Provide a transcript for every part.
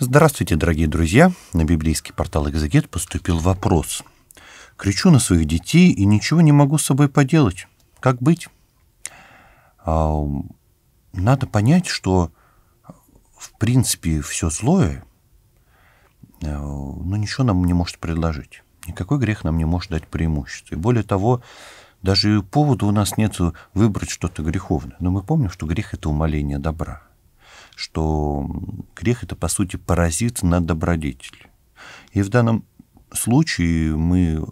Здравствуйте, дорогие друзья! На библейский портал «Экзегет» поступил вопрос. Кричу на своих детей и ничего не могу с собой поделать. Как быть? А, надо понять, что в принципе все злое, ну, ничего нам не может предложить. Никакой грех нам не может дать преимущество. И более того, даже повода у нас нет выбрать что-то греховное. Но мы помним, что грех — это умоление добра что грех — это, по сути, паразит на добродетель. И в данном случае мы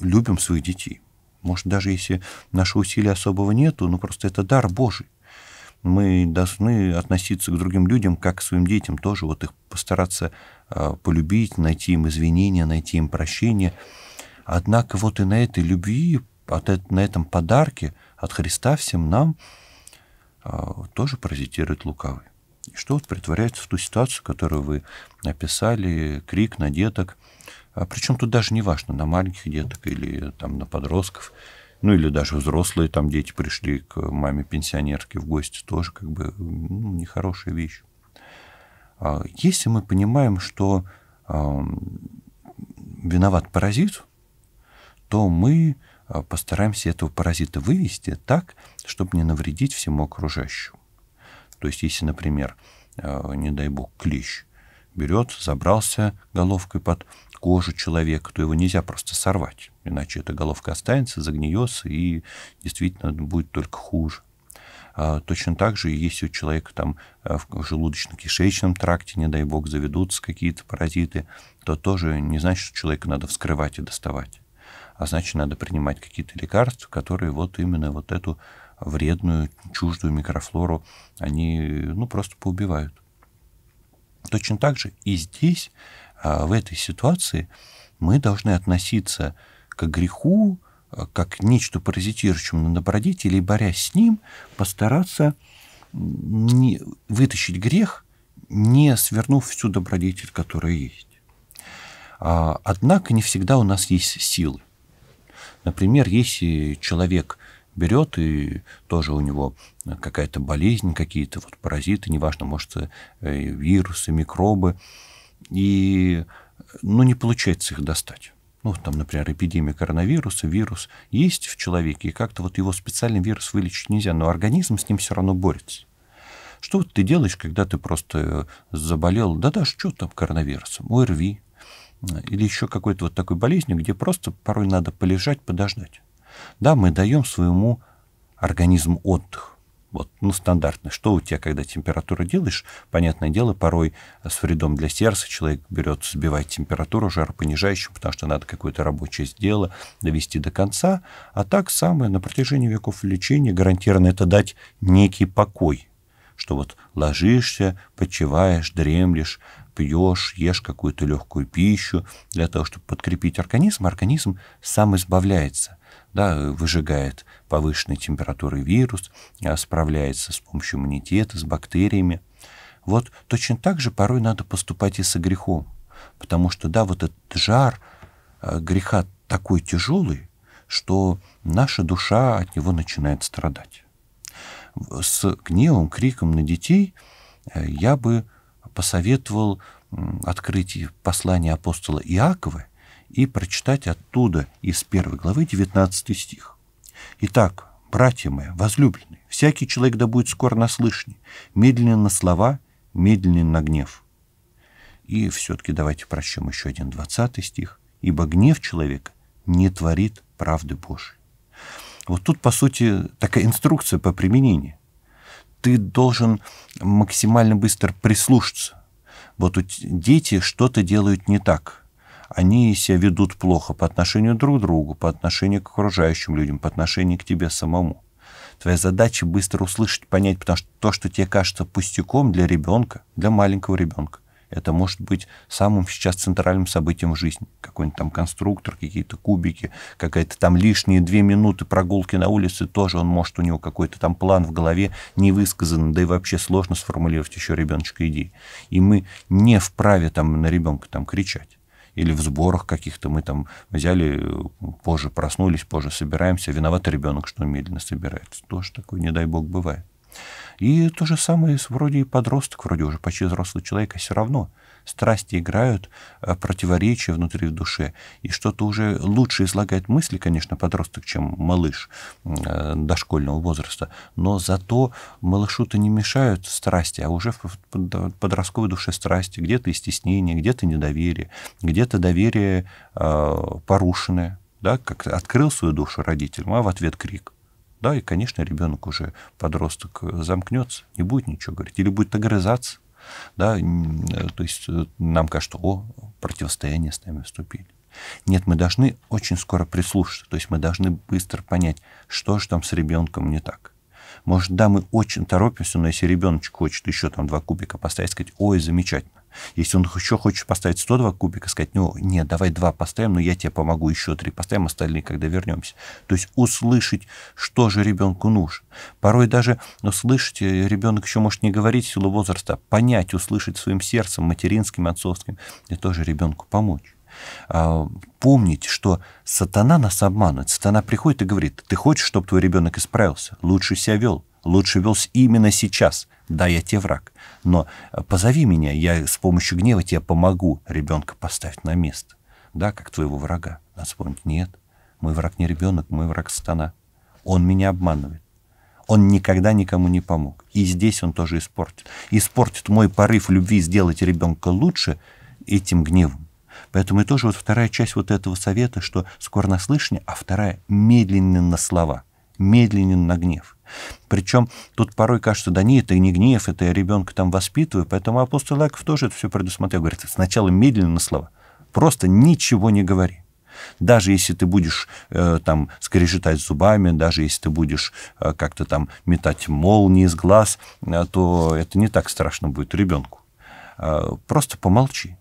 любим своих детей. Может, даже если нашего усилия особого нету, но ну, просто это дар Божий. Мы должны относиться к другим людям, как к своим детям тоже, вот их постараться а, полюбить, найти им извинения, найти им прощение. Однако вот и на этой любви, от, на этом подарке от Христа всем нам а, тоже паразитирует лукавый. И что вот притворяется в ту ситуацию, которую вы описали, крик на деток. А причем тут даже не важно, на маленьких деток или там на подростков, ну или даже взрослые там дети пришли к маме пенсионерке в гости, тоже как бы ну, нехорошая вещь. А если мы понимаем, что а, виноват паразит, то мы а, постараемся этого паразита вывести так, чтобы не навредить всему окружающему. То есть, если, например, э, не дай бог, клещ берет, забрался головкой под кожу человека, то его нельзя просто сорвать, иначе эта головка останется, загниется и действительно будет только хуже. А, точно так же, если у человека там э, в желудочно-кишечном тракте, не дай бог, заведутся какие-то паразиты, то тоже не значит, что человека надо вскрывать и доставать. А значит, надо принимать какие-то лекарства, которые вот именно вот эту вредную, чуждую микрофлору они ну, просто поубивают. Точно так же и здесь, а, в этой ситуации, мы должны относиться к греху, а, как к нечто паразитирующему на добродетели, и борясь с ним, постараться не, вытащить грех, не свернув всю добродетель, которая есть. А, однако не всегда у нас есть силы. Например, если человек берет, и тоже у него какая-то болезнь, какие-то вот паразиты, неважно, может, э, вирусы, микробы, и ну, не получается их достать. Ну, там, например, эпидемия коронавируса, вирус есть в человеке, и как-то вот его специальный вирус вылечить нельзя, но организм с ним все равно борется. Что вот ты делаешь, когда ты просто э, заболел, да даже что там коронавирусом, ОРВИ, или еще какой-то вот такой болезнью, где просто порой надо полежать, подождать. Да, мы даем своему организму отдых. Вот, ну, стандартно. Что у тебя, когда температуру делаешь? Понятное дело, порой с вредом для сердца человек берет, сбивает температуру жаропонижающим, потому что надо какое-то рабочее дело довести до конца. А так самое на протяжении веков лечения гарантированно это дать некий покой. Что вот ложишься, почиваешь, дремлешь, пьешь, ешь какую-то легкую пищу для того, чтобы подкрепить организм. А организм сам избавляется да, выжигает повышенной температуры вирус, а, справляется с помощью иммунитета, с бактериями. Вот точно так же порой надо поступать и со грехом, потому что, да, вот этот жар а, греха такой тяжелый, что наша душа от него начинает страдать. С гневом, криком на детей э, я бы посоветовал открыть послание апостола Иакова и прочитать оттуда из первой главы 19 стих. Итак, братья мои, возлюбленные, всякий человек да будет скоро наслышней, медленно на слова, медленно на гнев. И все-таки давайте прочтем еще один 20 стих. «Ибо гнев человека не творит правды Божией». Вот тут, по сути, такая инструкция по применению. Ты должен максимально быстро прислушаться. Вот дети что-то делают не так – они себя ведут плохо по отношению друг к другу, по отношению к окружающим людям, по отношению к тебе самому. Твоя задача быстро услышать, понять, потому что то, что тебе кажется пустяком для ребенка, для маленького ребенка, это может быть самым сейчас центральным событием в жизни. Какой-нибудь там конструктор, какие-то кубики, какая-то там лишние две минуты прогулки на улице, тоже он может, у него какой-то там план в голове не высказан, да и вообще сложно сформулировать еще ребеночка идеи. И мы не вправе там на ребенка там кричать или в сборах каких-то мы там взяли, позже проснулись, позже собираемся, виноват ребенок, что медленно собирается. Тоже такое, не дай бог, бывает. И то же самое вроде и подросток, вроде уже почти взрослый человек, а все равно страсти играют, э, противоречия внутри в душе, и что-то уже лучше излагает мысли, конечно, подросток, чем малыш э, дошкольного возраста, но зато малышу-то не мешают страсти, а уже в подростковой душе страсти, где-то стеснение, где-то недоверие, где-то доверие э, порушенное, да, как открыл свою душу родителям, а в ответ крик – да, и, конечно, ребенок уже, подросток, э, замкнется, не будет ничего говорить, или будет огрызаться. Да, э, то есть э, нам кажется, о, противостояние с нами вступили. Нет, мы должны очень скоро прислушаться, то есть мы должны быстро понять, что же там с ребенком не так. Может, да, мы очень торопимся, но если ребеночек хочет еще там два кубика поставить, сказать, ой, замечательно. Если он еще хочет поставить 102 кубика, сказать, ну, нет, давай два поставим, но я тебе помогу еще три поставим, остальные, когда вернемся. То есть услышать, что же ребенку нужно. Порой даже услышать, ну, э, ребенок еще может не говорить в силу возраста, а понять, услышать своим сердцем, материнским, отцовским, и тоже ребенку помочь а, помнить, что сатана нас обманывает. Сатана приходит и говорит, ты хочешь, чтобы твой ребенок исправился, лучше себя вел, лучше вез именно сейчас. Да, я тебе враг, но э, позови меня, я с помощью гнева тебе помогу ребенка поставить на место. Да, как твоего врага. Надо вспомнить, нет, мой враг не ребенок, мой враг стана. Он меня обманывает. Он никогда никому не помог. И здесь он тоже испортит. Испортит мой порыв любви сделать ребенка лучше этим гневом. Поэтому и тоже вот вторая часть вот этого совета, что скоро наслышание, а вторая медленно на слова – медленен на гнев. Причем тут порой кажется, да нет, это не гнев, это я ребенка там воспитываю, поэтому апостол Иаков тоже это все предусмотрел. Говорит, сначала медленно на слова, просто ничего не говори. Даже если ты будешь э, там скрежетать зубами, даже если ты будешь э, как-то там метать молнии из глаз, э, то это не так страшно будет ребенку. Э, просто помолчи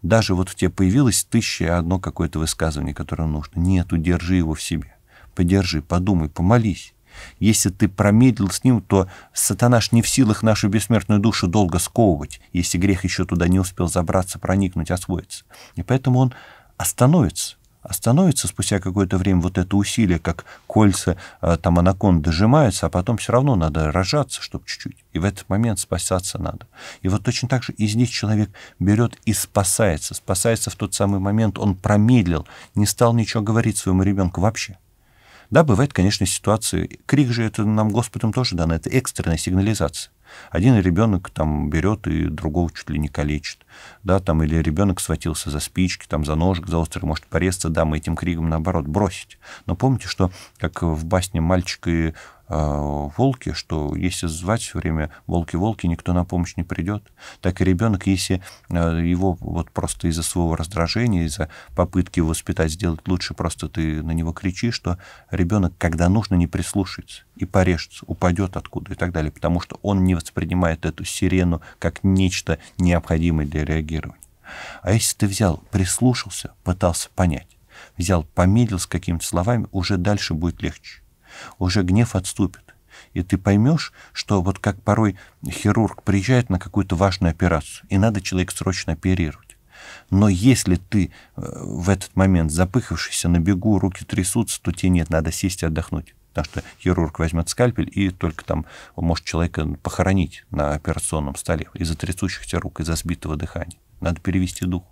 даже вот в тебе появилось тысяча одно какое-то высказывание, которое нужно. Нет, удержи его в себе подержи, подумай, помолись. Если ты промедлил с ним, то сатана ж не в силах нашу бессмертную душу долго сковывать, если грех еще туда не успел забраться, проникнуть, освоиться. И поэтому он остановится. Остановится спустя какое-то время вот это усилие, как кольца а, там анаконды сжимаются, а потом все равно надо рожаться, чтобы чуть-чуть. И в этот момент спасаться надо. И вот точно так же из них человек берет и спасается. Спасается в тот самый момент, он промедлил, не стал ничего говорить своему ребенку вообще. Да, бывает, конечно, ситуации. Крик же это нам Господом тоже дано, это экстренная сигнализация. Один ребенок там берет и другого чуть ли не калечит. Да, там, или ребенок схватился за спички, там, за ножик, за острый, может порезаться, да, мы этим криком, наоборот, бросить. Но помните, что как в басне мальчик и Э, волки, что если звать все время волки-волки, никто на помощь не придет. Так и ребенок, если э, его вот просто из-за своего раздражения, из-за попытки его воспитать, сделать лучше, просто ты на него кричишь, что ребенок, когда нужно, не прислушается и порежется, упадет откуда и так далее, потому что он не воспринимает эту сирену как нечто необходимое для реагирования. А если ты взял, прислушался, пытался понять, взял, помедлил с какими-то словами, уже дальше будет легче уже гнев отступит. И ты поймешь, что вот как порой хирург приезжает на какую-то важную операцию, и надо человек срочно оперировать. Но если ты э, в этот момент запыхавшийся, на бегу, руки трясутся, то тебе нет, надо сесть и отдохнуть. Потому что хирург возьмет скальпель и только там может человека похоронить на операционном столе из-за трясущихся рук, из-за сбитого дыхания. Надо перевести дух.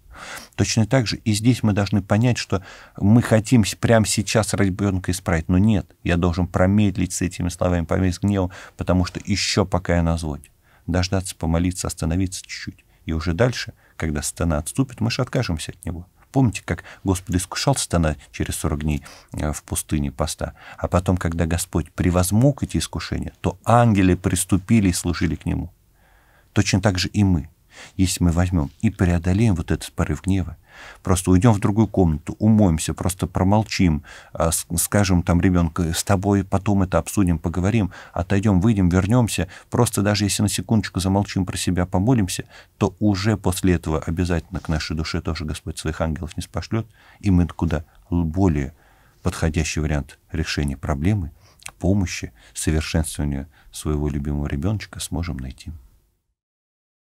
Точно так же и здесь мы должны понять, что мы хотим прямо сейчас ребенка исправить, но нет, я должен промедлить с этими словами, помедлить с гневом, потому что еще пока я на злоте. Дождаться, помолиться, остановиться чуть-чуть. И уже дальше, когда стена отступит, мы же откажемся от него. Помните, как Господь искушал стана через 40 дней э, в пустыне поста? А потом, когда Господь превозмог эти искушения, то ангелы приступили и служили к Нему. Точно так же и мы – если мы возьмем и преодолеем вот этот порыв гнева, просто уйдем в другую комнату, умоемся, просто промолчим, а, скажем там ребенка, с тобой потом это обсудим, поговорим, отойдем, выйдем, вернемся, просто даже если на секундочку замолчим про себя, помолимся, то уже после этого обязательно к нашей душе тоже Господь своих ангелов не спошлет, и мы куда более подходящий вариант решения проблемы, помощи, совершенствования своего любимого ребеночка сможем найти.